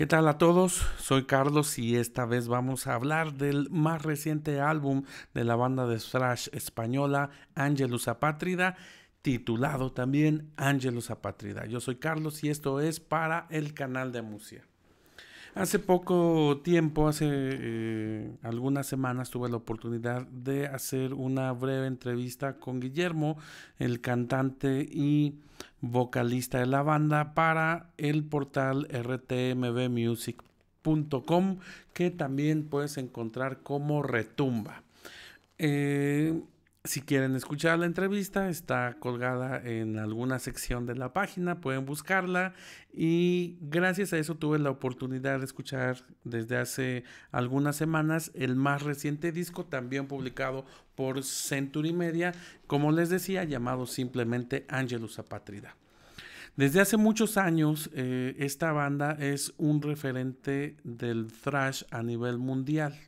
¿Qué tal a todos? Soy Carlos y esta vez vamos a hablar del más reciente álbum de la banda de thrash española Angelus Apátrida, titulado también Angelus Apátrida. Yo soy Carlos y esto es para el canal de Musia. Hace poco tiempo, hace eh, algunas semanas, tuve la oportunidad de hacer una breve entrevista con Guillermo, el cantante y vocalista de la banda, para el portal rtmbmusic.com, que también puedes encontrar como retumba. Eh, si quieren escuchar la entrevista, está colgada en alguna sección de la página, pueden buscarla y gracias a eso tuve la oportunidad de escuchar desde hace algunas semanas el más reciente disco también publicado por Century Media, como les decía, llamado simplemente Angelus Apatrida. Desde hace muchos años eh, esta banda es un referente del thrash a nivel mundial.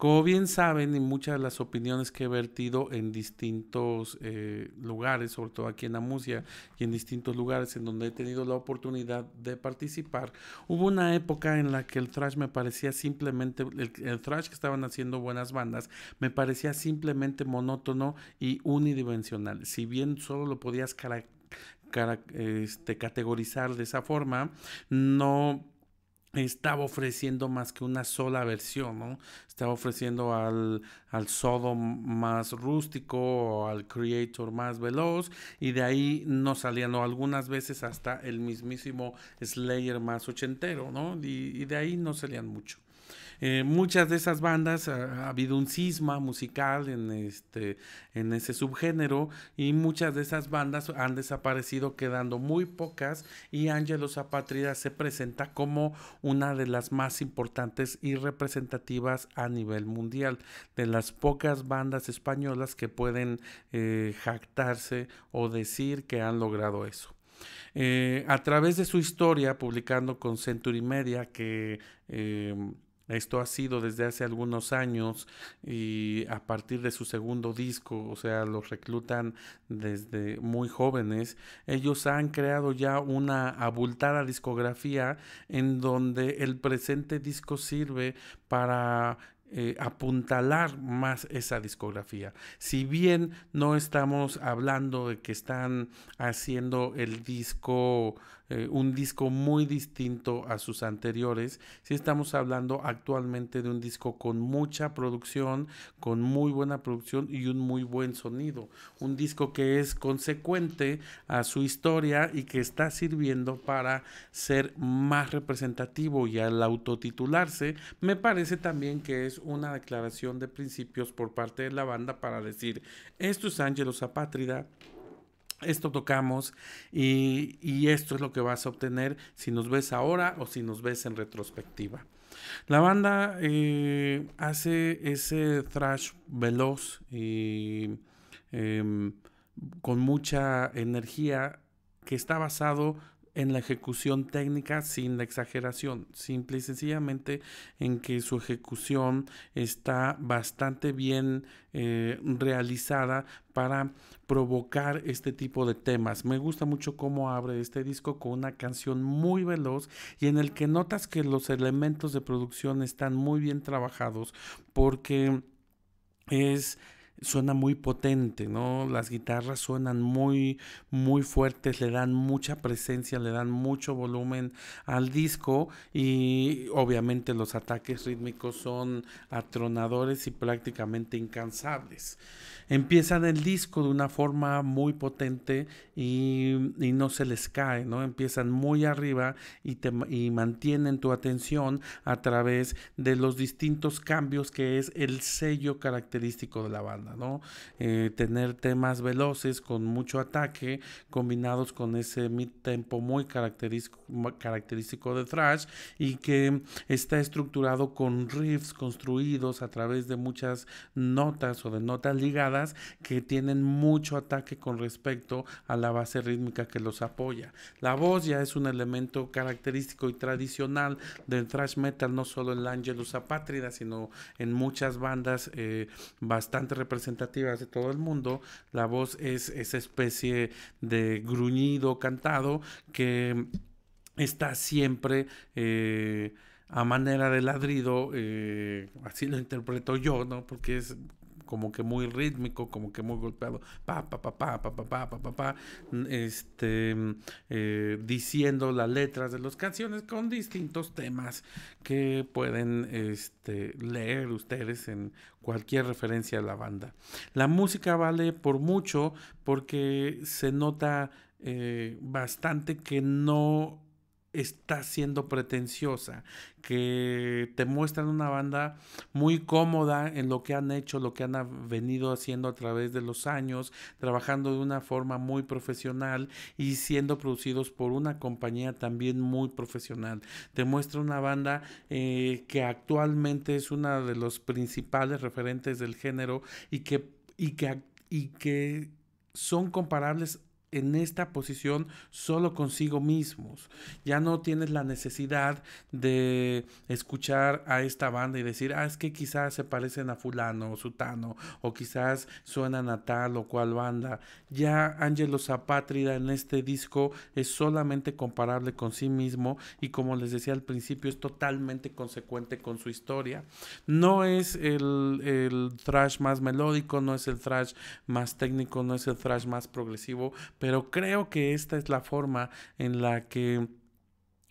Como bien saben, y muchas de las opiniones que he vertido en distintos eh, lugares, sobre todo aquí en Amusia y en distintos lugares en donde he tenido la oportunidad de participar, hubo una época en la que el trash me parecía simplemente, el, trash que estaban haciendo buenas bandas, me parecía simplemente monótono y unidimensional. Si bien solo lo podías este, categorizar de esa forma, no estaba ofreciendo más que una sola versión, ¿no? Estaba ofreciendo al, al más rústico al Creator más veloz y de ahí no salían, o algunas veces hasta el mismísimo Slayer más ochentero, ¿no? y de ahí no salían mucho. Eh, muchas de esas bandas ha, habido un cisma musical en este en ese subgénero y muchas de esas bandas han desaparecido quedando muy pocas y Ángelos Apátridas se presenta como una de las más importantes y representativas a nivel mundial, de las pocas bandas españolas que pueden eh, jactarse o decir que han logrado eso. Eh, a través de su historia, publicando con Century Media, que em, esto ha sido desde hace algunos años y a partir de su segundo disco, o sea, los reclutan desde muy jóvenes. Ellos han creado ya una abultada discografía en donde el presente disco sirve para eh, apuntalar más esa discografía. Si bien no estamos hablando de que están haciendo el disco, eh, un disco muy distinto a sus anteriores, si estamos hablando actualmente de un disco con mucha producción, con muy buena producción y un muy buen sonido. Un disco que es consecuente a su historia y que está sirviendo para ser más representativo y al autotitularse, me parece también que es una declaración de principios por parte de la banda para decir, esto es Ángelos Apátrida, esto tocamos y, esto es lo que vas a obtener si nos ves ahora o si nos ves en retrospectiva. La banda eh, hace ese thrash veloz y em, con mucha energía que está basado en la ejecución técnica sin la exageración, simple y sencillamente en que su ejecución está bastante bien eh, realizada para provocar este tipo de temas. Me gusta mucho cómo abre este disco con una canción muy veloz y en el que notas que los elementos de producción están muy bien trabajados porque es suena muy potente, ¿no? Las guitarras suenan muy, muy fuertes, le dan mucha presencia, le dan mucho volumen al disco y obviamente los ataques rítmicos son atronadores y prácticamente incansables. Empiezan el disco de una forma muy potente y, no se les cae, ¿no? Empiezan muy arriba y mantienen tu atención a través de los distintos cambios que es el sello característico de la banda. ¿no? Eh, tener temas veloces con mucho ataque, combinados con ese mid tempo muy característico, de thrash y que está estructurado con riffs construidos a través de muchas notas o de notas ligadas que tienen mucho ataque con respecto a la base rítmica que los apoya. La voz ya es un elemento característico y tradicional del thrash metal, no solo en la Angelus Apátrida, sino en muchas bandas eh, bastante representadas representativas de todo el mundo. La voz es esa especie de gruñido cantado que está siempre... Eh, a manera de ladrido, eh, así lo interpreto yo, ¿no? Porque es como que muy rítmico, como que muy golpeado, pa, pa, pa, pa, pa, pa, pa, pa, este, diciendo las letras de las canciones con distintos temas que pueden este, leer ustedes en cualquier referencia a la banda. La música vale por mucho porque se nota bastante que no está siendo pretenciosa, que te muestran una banda muy cómoda en lo que han hecho, lo que han venido haciendo a través de los años, trabajando de una forma muy profesional y siendo producidos por una compañía también muy profesional. Te muestra una banda eh, que actualmente es una de los principales referentes del género y que, y que, y que son comparables en esta posición solo consigo mismos. Ya no tienes la necesidad de escuchar a esta banda y decir, ah, es que quizás se parecen a fulano o sutano, o quizás suena natal o cual banda. Ya Angelo Zapátrida en este disco es solamente comparable con sí mismo y como les decía al principio, es totalmente consecuente con su historia. No es el, el thrash más melódico, no es el thrash más técnico, no es el thrash más progresivo, pero creo que esta es la forma en la que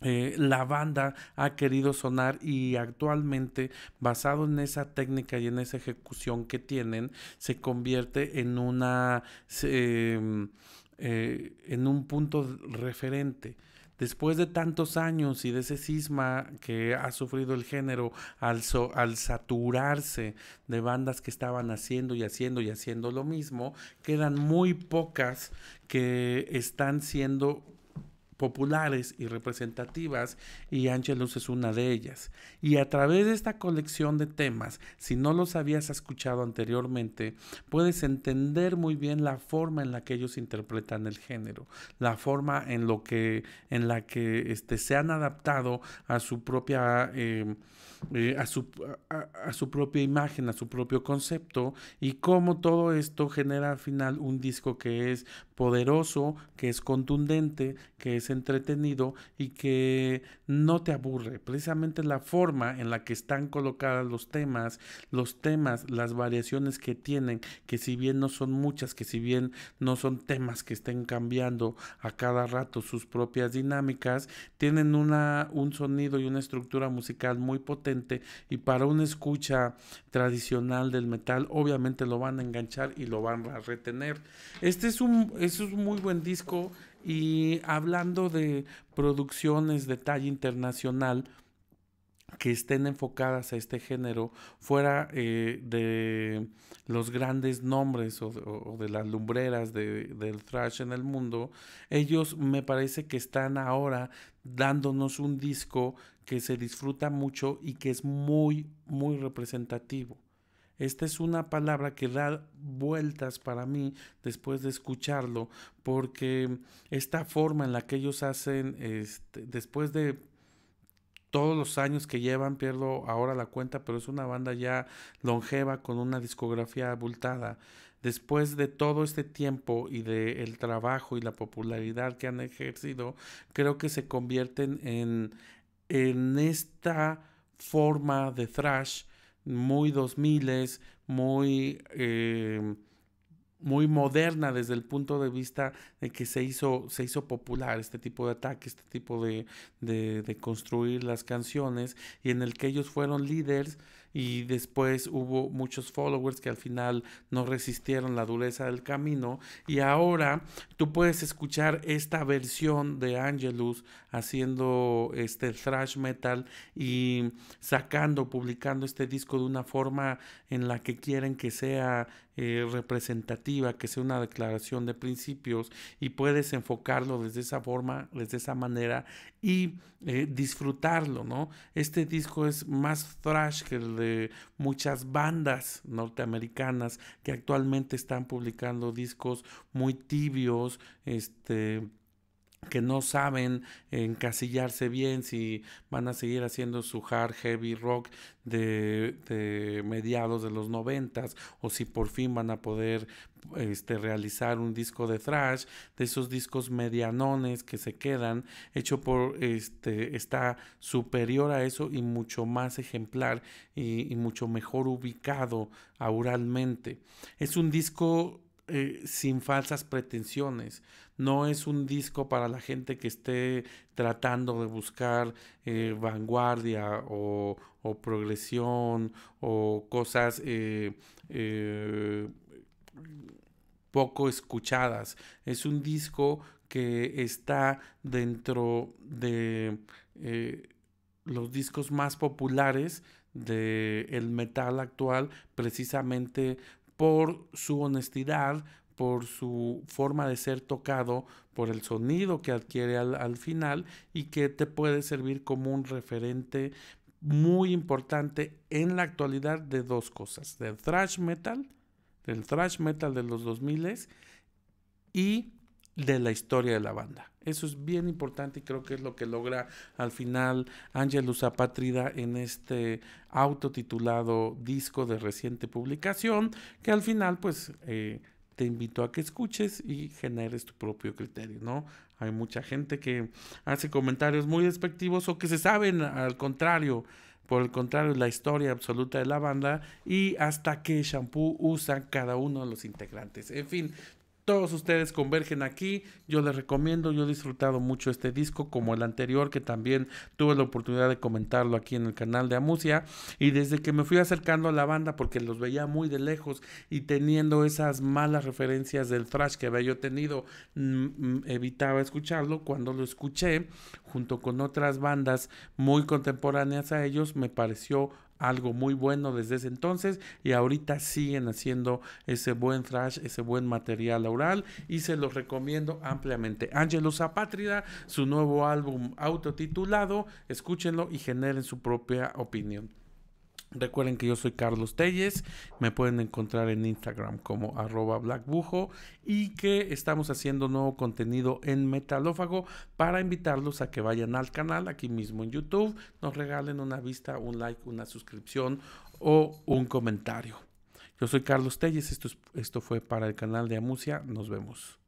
eh, la banda ha querido sonar y actualmente basado en esa técnica y en esa ejecución que tienen se convierte en una em, eh, en un punto referente después de tantos años y de ese cisma que ha sufrido el género al, al saturarse de bandas que estaban haciendo y haciendo y haciendo lo mismo, quedan muy pocas que están siendo populares y representativas y Angelus es una de ellas. Y a través de esta colección de temas, si no los habías escuchado anteriormente, puedes entender muy bien la forma en la que ellos interpretan el género, la forma en lo que en la que este, se han adaptado a su propia eh, eh, a, su, propia imagen, a su propio concepto y cómo todo esto genera al final un disco que es poderoso, que es contundente, que es entretenido y que no te aburre. Precisamente la forma en la que están colocados los temas, los temas, las variaciones que tienen, que si bien no son muchas, que si bien no son temas que estén cambiando a cada rato sus propias dinámicas, tienen una, un sonido y una estructura musical muy potente y para una escucha tradicional del metal obviamente lo van a enganchar y lo van a retener. Este es un, es un muy buen disco y hablando de producciones de talla internacional, que estén enfocadas a este género fuera eh, de los grandes nombres o, de las lumbreras del thrash en el mundo, ellos me parece que están ahora dándonos un disco que se disfruta mucho y que es muy, muy representativo. Esta es una palabra que da vueltas para mí después de escucharlo, porque esta forma en la que ellos hacen, este, después de todos los años que llevan, pierdo ahora la cuenta, pero es una banda ya longeva con una discografía abultada. Después de todo este tiempo y del trabajo y la popularidad que han ejercido, creo que se convierten en, en esta forma de thrash muy 2000, muy... Eh, muy moderna desde el punto de vista de que se hizo, se hizo popular este tipo de ataque, este tipo de, de construir las canciones y en el que ellos fueron líderes y después hubo muchos followers que al final no resistieron la dureza del camino y ahora tú puedes escuchar esta versión de Angelus haciendo este thrash metal y sacando, publicando este disco de una forma en la que quieren que sea eh, representativa, que sea una declaración de principios y puedes enfocarlo desde esa forma, desde esa manera y eh, disfrutarlo, ¿no? Este disco es más thrash que el de muchas bandas norteamericanas que actualmente están publicando discos muy tibios, este que no saben encasillarse bien si van a seguir haciendo su hard heavy rock de, mediados de los noventas o si por fin van a poder este, realizar un disco de thrash de esos discos medianones que se quedan hecho por este está superior a eso y mucho más ejemplar y, y mucho mejor ubicado auralmente es un disco eh, sin falsas pretensiones. No es un disco para la gente que esté tratando de buscar eh, vanguardia o, progresión o cosas eh, poco escuchadas. Es un disco que está dentro de los discos más populares del el metal actual precisamente por su honestidad, por su forma de ser tocado, por el sonido que adquiere al, final y que te puede servir como un referente muy importante en la actualidad de dos cosas, del thrash metal, del thrash metal de los 2000 y de la historia de la banda. Eso es bien importante y creo que es lo que logra al final Angelus Apátrida en este autotitulado disco de reciente publicación, que al final pues eh, te invito a que escuches y generes tu propio criterio, ¿no? Hay mucha gente que hace comentarios muy despectivos o que se saben al contrario. Por el contrario, la historia absoluta de la banda y hasta qué shampoo usan cada uno de los integrantes. En fin, todos ustedes convergen aquí. Yo les recomiendo, yo he disfrutado mucho este disco como el anterior que también tuve la oportunidad de comentarlo aquí en el canal de Amusia y desde que me fui acercando a la banda porque los veía muy de lejos y teniendo esas malas referencias del thrash que había yo tenido mm, mm, evitaba escucharlo. Cuando lo escuché junto con otras bandas muy contemporáneas a ellos me pareció algo muy bueno desde ese entonces y ahorita siguen haciendo ese buen thrash, ese buen material oral y se los recomiendo ampliamente. Angelo Apátrida su nuevo álbum autotitulado, escúchenlo y generen su propia opinión. Recuerden que yo soy Carlos Telles, me pueden encontrar en Instagram como arroba blackbujo y que estamos haciendo nuevo contenido en Metalófago para invitarlos a que vayan al canal aquí mismo en YouTube, nos regalen una vista, un like, una suscripción o un comentario. Yo soy Carlos Telles, esto, esto fue para el canal de Amucia, nos vemos.